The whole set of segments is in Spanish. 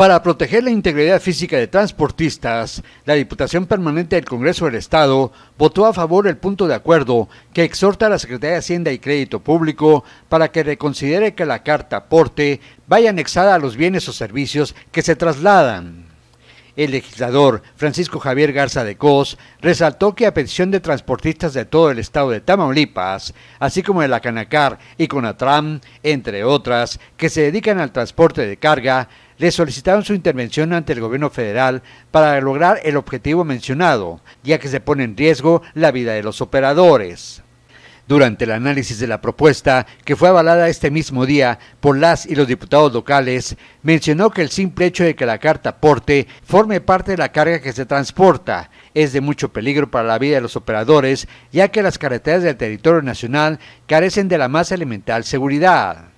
Para proteger la integridad física de transportistas, la Diputación Permanente del Congreso del Estado votó a favor el punto de acuerdo que exhorta a la Secretaría de Hacienda y Crédito Público para que reconsidere que la carta aporte vaya anexada a los bienes o servicios que se trasladan. El legislador Francisco Javier Garza de Cos resaltó que a petición de transportistas de todo el estado de Tamaulipas, así como de la Canacar y Conatram, entre otras, que se dedican al transporte de carga, le solicitaron su intervención ante el gobierno federal para lograr el objetivo mencionado, ya que se pone en riesgo la vida de los operadores. Durante el análisis de la propuesta, que fue avalada este mismo día por las y los diputados locales, mencionó que el simple hecho de que la carta porte forme parte de la carga que se transporta es de mucho peligro para la vida de los operadores, ya que las carreteras del territorio nacional carecen de la más elemental seguridad.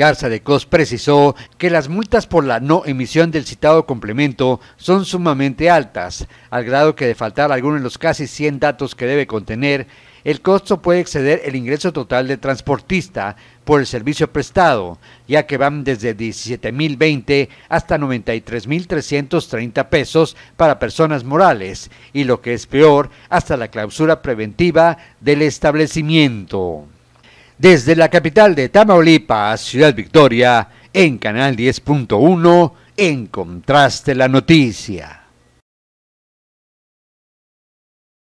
Garza de Cos precisó que las multas por la no emisión del citado complemento son sumamente altas, al grado que de faltar alguno de los casi 100 datos que debe contener, el costo puede exceder el ingreso total del transportista por el servicio prestado, ya que van desde 17.020 hasta 93.330 pesos para personas morales y lo que es peor, hasta la clausura preventiva del establecimiento desde la capital de Tamaulipas, Ciudad Victoria, en Canal 10.1, en Contraste la Noticia.